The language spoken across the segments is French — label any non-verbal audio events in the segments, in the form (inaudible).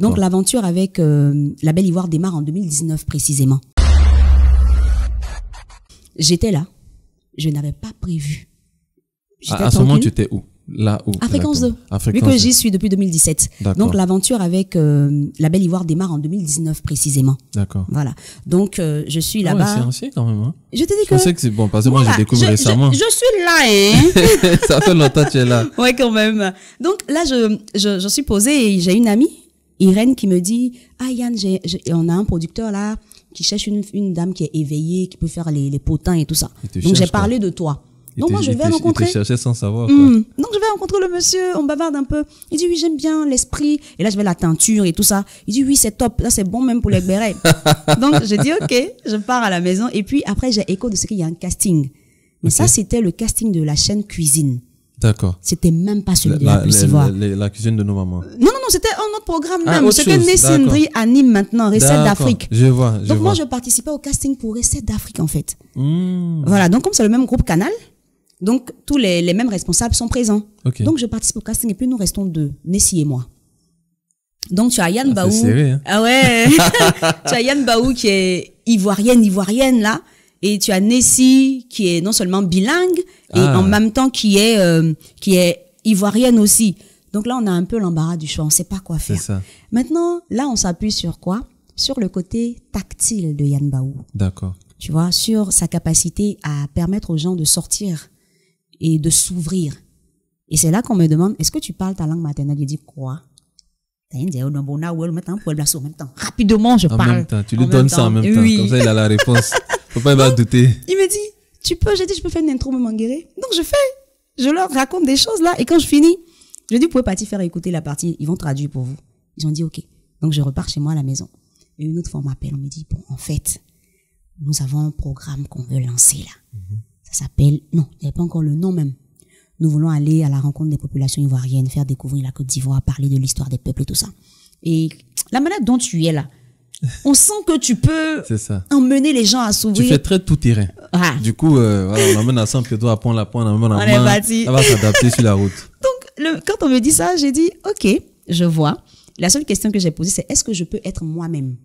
Donc l'aventure avec euh, la Belle Ivoire démarre en 2019 précisément. J'étais là. Je n'avais pas prévu. À, ce moment, tu étais où Là où À Fréquence 2. vu que j'y suis depuis 2017. Donc l'aventure avec euh, la Belle Ivoire démarre en 2019 précisément. D'accord. Voilà. Donc euh, je suis ah là-bas. ouais, c'est ancien quand même. Hein. Je te dis que. Je sais que c'est bon parce que moi j'ai découvert récemment. Je, suis là, hein. (laughs) Ça fait longtemps que tu es là. ouais, quand même. Donc là, je, je, je suis posée et j'ai une amie Irène qui me dit, ah Yann, on a un producteur là qui cherche une, une, dame qui est éveillée, qui peut faire les, potins et tout ça. Donc j'ai parlé de toi. Donc moi je vais rencontrer. chercher sans savoir. Hmm. Donc je vais rencontrer le monsieur, on bavarde un peu. Il dit oui j'aime bien l'esprit. Et là je vais la teinture et tout ça. Il dit oui c'est top, là c'est bon même pour les bérets. (laughs) Donc je dis ok, je pars à la maison. Et puis après j'ai écho de ce qu'il y a un casting. Mais ça c'était le casting de la chaîne cuisine. D'accord. C'était même pas celui de la, la, cuisine de nos mamans. Non, non, non, c'était un autre programme ah, même. que ce que anime maintenant, recette d'Afrique. Je vois, Donc moi, je participais au casting pour recette d'Afrique, en fait. Hmm. Voilà, donc comme c'est le même groupe Canal, donc tous les, mêmes responsables sont présents. Donc je participe au casting et puis nous restons deux, Nessie et moi. Donc tu as Yann ah, Baou. Hein. Ah ouais. (laughs) (laughs) tu as Yann Baou qui est ivoirienne, ivoirienne là et tu as Nessie qui est non seulement bilingue et ah. en même temps qui est euh, qui est ivoirienne aussi. Donc là, on a un peu l'embarras du choix, on ne sait pas quoi faire. Ça. Maintenant, là, on s'appuie sur quoi Sur le côté tactile de Yann Baou. D'accord. Tu vois, sur sa capacité à permettre aux gens de sortir et de s'ouvrir. Et c'est là qu'on me demande, est-ce que tu parles ta langue maternelle Il dit quoi Rapidement, je parle. en Même temps, tu lui donnes ça en même temps. Comme ça, il a la réponse. (laughs) Faut pas Il me dit, tu peux, j'ai dit, je peux faire une intro, me manguerer. Donc, je fais. Je leur raconte des choses là. Et quand je finis, je dis, vous pouvez partir faire écouter la partie. Ils vont traduire pour vous. Ils ont dit, OK. Donc, je repars chez moi à la maison. Et une autre fois, on m'appelle. On me dit, bon, en fait, nous avons un programme qu'on veut lancer là. Mhm. Ça s'appelle, non, il n'y a pas encore le nom même. Nous voulons aller à la rencontre des populations ivoiriennes, faire découvrir la Côte d'Ivoire, parler de l'histoire des peuples et tout ça. Et la manière dont tu es là, on sent que tu peux (laughs) ça. emmener les gens à s'ouvrir. Tu fais très tout terrain. Du coup, euh, on emmène à que toi à prendre la pointe, on à main, va s'adapter sur la route. (laughs) Donc, le, quand on me dit ça, j'ai dit, OK, je vois. La seule question que j'ai posée, c'est est-ce que je peux être moi-même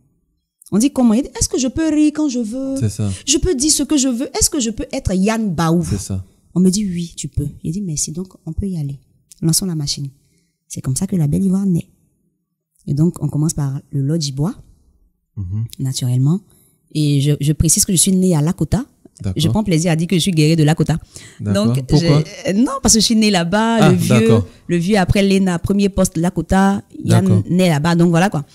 On dit comment Est-ce que je peux rire quand je veux C'est ça. Je peux dire ce que je veux Est-ce que je peux être Yann Baou C'est ça. On me dit, oui, tu peux. Il dit, merci, donc on peut y aller. Lançons la machine. C'est comme ça que la belle Ivoire naît. Et donc, on commence par le lodge bois Mm-hmm. naturellement. Et je, précise que je suis né à Lakota. Je prends plaisir à dire que je suis guérie de Lakota. Donc, euh, non, parce que je suis né là-bas, ah, le vieux, le après l'ENA, premier poste Lakota, il est né là-bas, donc voilà quoi.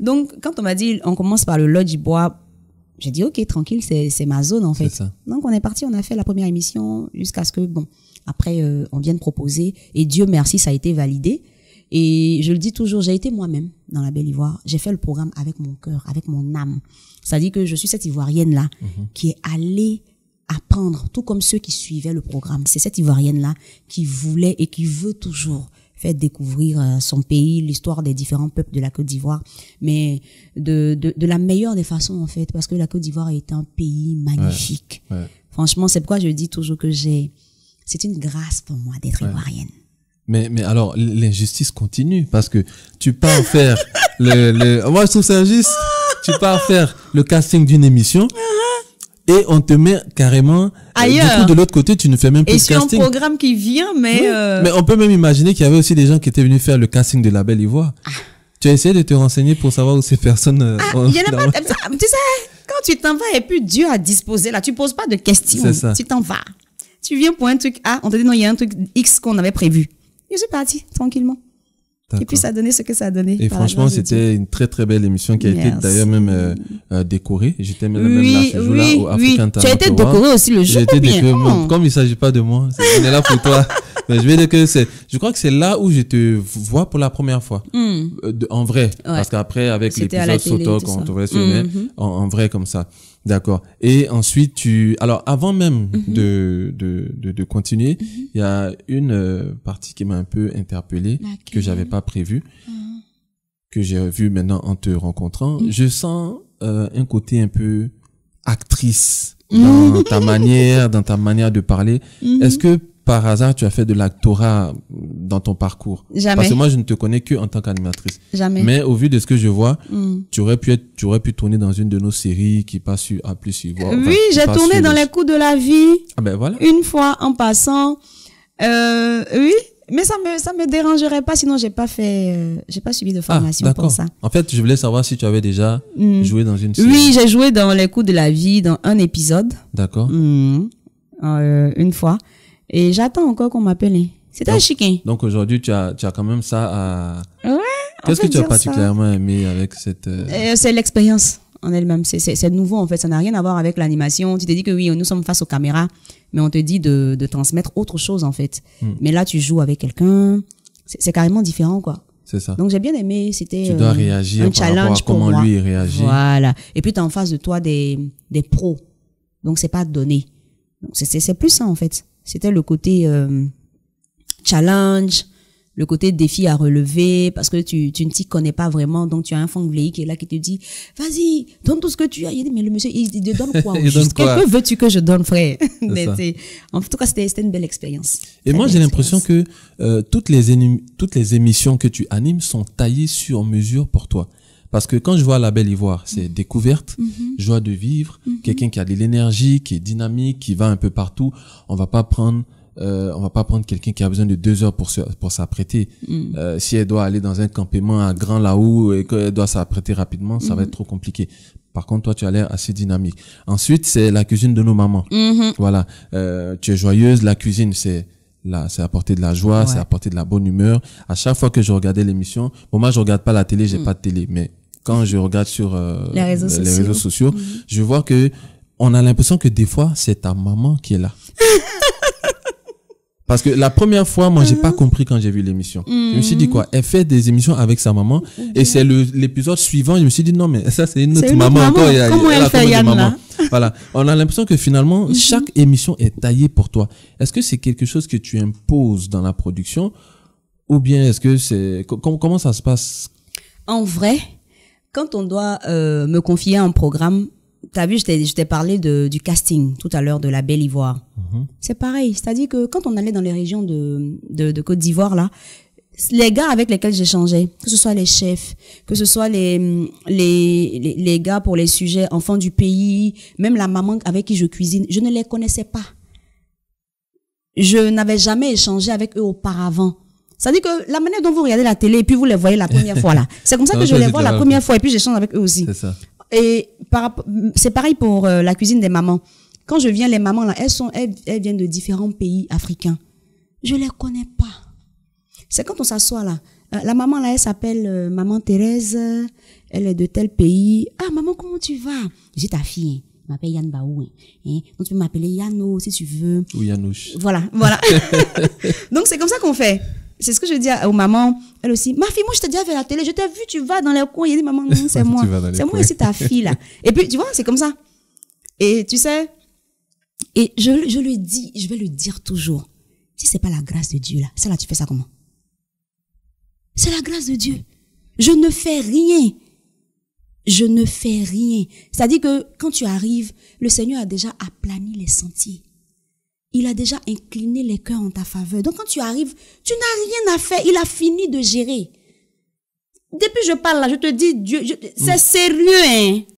Donc, quand on m'a dit, on commence par le Lodge Bois, j'ai dit, ok, tranquille, c'est ma zone en fait. Donc, on est parti, on a fait la première émission jusqu'à ce que, bon, après, on euh, on vienne proposer, et Dieu merci, ça a été validé. Et je le dis toujours, j'ai été moi-même dans la Belle Ivoire. J'ai fait le programme avec mon cœur, avec mon âme. C'est-à-dire que je suis cette Ivoirienne-là mhm. qui est allée apprendre, tout comme ceux qui suivaient le programme. C'est cette Ivoirienne-là qui voulait et qui veut toujours faire découvrir euh, son pays, l'histoire des différents peuples de la Côte d'Ivoire, mais de, de, de, la meilleure des façons en fait, parce que la Côte d'Ivoire est un pays magnifique. Franchement, c'est pourquoi je dis toujours que j'ai, c'est une grâce pour moi d'être ivoirienne. Mais, mais alors, l'injustice continue parce que tu pars (laughs) faire le, le, moi je trouve ça injuste. Tu pars faire le casting d'une émission. Uh-huh. Et on te met carrément euh, ailleurs. du coup, de l'autre côté, tu ne fais même plus de casting. Et c'est un programme qui vient, mais. Euh, mais on peut même imaginer qu'il y avait aussi des gens qui étaient venus faire le casting de la Belle Ivoire. Ah. Tu as essayé de te renseigner pour savoir où ces personnes. Euh, ah, il y en a pas. Tu sais, quand tu t'en vas, et puis Dieu a disposé là, tu poses pas de questions. Ça. Tu t'en vas. Tu viens pour un truc A, on te dit non, il y a un truc X qu'on avait prévu. Et je suis partie tranquillement. Et puis ça a donné ce que ça a donné. Et franchement, c'était une très très belle émission qui a été d'ailleurs même euh, euh, décorée. J'étais même, là ce jour-là oui, au oui. Tu as été décorée aussi le jour. J'ai décoré Comme il ne s'agit pas de moi, on est là pour toi. (laughs) Mais je dire que c'est, je crois que c'est là où je te vois pour la première fois. Hmm. Euh, en vrai. Parce qu'après, avec l'épisode qu'on on sur voyait mhm. en, vrai comme ça. D'accord. Et ensuite, tu... Alors, avant même mhm. de, de, de, de, continuer, mhm. il y a une euh, partie qui m'a un peu interpellé, que j'avais pas prévu, ah. que j'ai vu maintenant en te rencontrant. Mhm. Je sens euh, un côté un peu actrice dans ta manière, dans ta manière de parler. Est-ce que par hasard, tu as fait de l'actorat dans ton parcours Jamais. Parce que moi, je ne te connais que en tant qu'animatrice. Jamais. Mais au vu de ce que je vois, hmm. tu aurais pu être, tu aurais pu tourner dans une de nos séries qui passe sur plus suivre. Oui, j'ai tourné dans les coups de la vie. Ah ben voilà. Une fois en passant. Euh, oui, mais ça me ça me dérangerait pas sinon j'ai pas fait euh, j'ai pas suivi de ah, formation pour ça. En fait, je voulais savoir si tu avais déjà hmm. joué dans une série. Oui, j'ai joué dans les coups de la vie dans un épisode. D'accord. Hmm. Euh, une fois. Et j'attends encore qu'on m'appelle. Hein. C'était un Donc aujourd'hui, tu as, tu as quand même ça à... Ouais, Qu'est-ce que tu as particulièrement aimé avec cette... Euh, euh, c'est l'expérience en elle-même. C'est nouveau en fait, ça n'a rien à voir avec l'animation. Tu te dit que oui, nous sommes face aux caméras, mais on te dit de, de transmettre autre chose en fait. Hmm. Mais là, tu joues avec quelqu'un, c'est carrément différent quoi. C'est ça. Donc j'ai bien aimé, c'était tu dois euh, réagir un challenge comment lui réagit. Voilà. Et puis tu en face de toi des, des pros. Donc c'est pas donné. C'est plus ça en fait c'était le côté euh, challenge, le côté défi à relever, parce que tu, ne t'y connais pas vraiment, donc tu as un vie qui est là qui te dit, vas-y, donne tout ce que tu as. Il dit, mais le monsieur, il, te donne quoi, (laughs) quest Que veux-tu que je donne, frère (laughs) En tout cas, c'était une belle expérience. Et moi, j'ai l'impression que euh, toutes, les toutes les émissions que tu animes sont taillées sur mesure pour toi. Parce que quand je vois la Belle Ivoire, c'est mhm. découverte, mhm. joie de vivre, mhm. quelqu'un qui a de l'énergie, qui est dynamique, qui va un peu partout. On va pas prendre euh, on va pas prendre quelqu'un qui a besoin de deux heures pour se, pour s'apprêter. Euh, si elle doit aller dans un campement à Grand là-haut et qu'elle doit s'apprêter rapidement, ça va être trop compliqué. Par contre, toi, tu as l'air assez dynamique. Ensuite, c'est la cuisine de nos mamans. Voilà, euh, tu es joyeuse. La cuisine, c'est là, c'est apporter de la joie, c'est apporter de la bonne humeur. À chaque fois que je regardais l'émission, bon, moi, je regarde pas la télé, j'ai mm. pas de télé, mais quand je regarde sur euh, les, réseaux sociaux, mhm. je vois que on a l'impression que des fois, c'est ta maman qui est là. (laughs) Parce que la première fois, moi, j'ai pas mhm. compris quand j'ai vu l'émission. Je me suis dit mhm. quoi Elle fait des émissions avec sa maman et c'est l'épisode suivant. Je me suis dit non, mais ça c'est une autre maman, Comment elle, fait Yann Voilà. On a l'impression que finalement, chaque émission est taillée pour toi. Est-ce que c'est quelque chose que tu imposes dans la production ou bien est-ce que c'est comment ça se passe En vrai, quand on doit euh, me confier un programme, tu as vu, je t'ai parlé de, du casting tout à l'heure de la Belle Ivoire. Mhm. C'est pareil. C'est-à-dire que quand on allait dans les régions de, de, Côte d'Ivoire, là, les gars avec lesquels j'échangeais, que ce soit les chefs, que ce soit les, les, les, les, gars pour les sujets enfants du pays, même la maman avec qui je cuisine, je ne les connaissais pas. Je n'avais jamais échangé avec eux auparavant. Ça dit que la manière dont vous regardez la télé et puis vous les voyez la première fois là, (laughs) c'est comme ça que je les vois la première fois et puis j'échange avec eux aussi. C'est ça. Et c'est pareil pour euh, la cuisine des mamans. Quand je viens, les mamans là, elles sont, elles, viennent de différents pays africains. Je les connais pas. C'est quand on s'assoit là. Euh, la maman là, elle s'appelle euh, maman Thérèse. Elle est de tel pays. Ah maman, comment tu vas J'ai ta fille hein, m'appelle Yann Baou. Hein, hein. Donc tu peux m'appeler Yano si tu veux. Ou Yanouche. Voilà, voilà. (laughs) Donc c'est comme ça qu'on fait c'est ce que je dis aux maman, elle aussi. Ma fille, moi, je t'ai déjà vu à la télé, je t'ai vu, tu vas dans les coins. Il dit, maman, non, c'est (laughs) moi. C'est moi c'est ta fille, là. Et puis, tu vois, c'est comme ça. Et tu sais, et je, je le dis, je vais le dire toujours. Si c'est pas la grâce de Dieu, là, ça, là, tu fais ça comment? C'est la grâce de Dieu. Je ne fais rien. Je ne fais rien. C'est-à-dire que quand tu arrives, le Seigneur a déjà aplani les sentiers il a déjà incliné les cœurs en ta faveur. Donc quand tu arrives, tu n'as rien à faire. Il a fini de gérer. Depuis que je parle là, je te dis, Dieu, c'est mm. sérieux. Hein?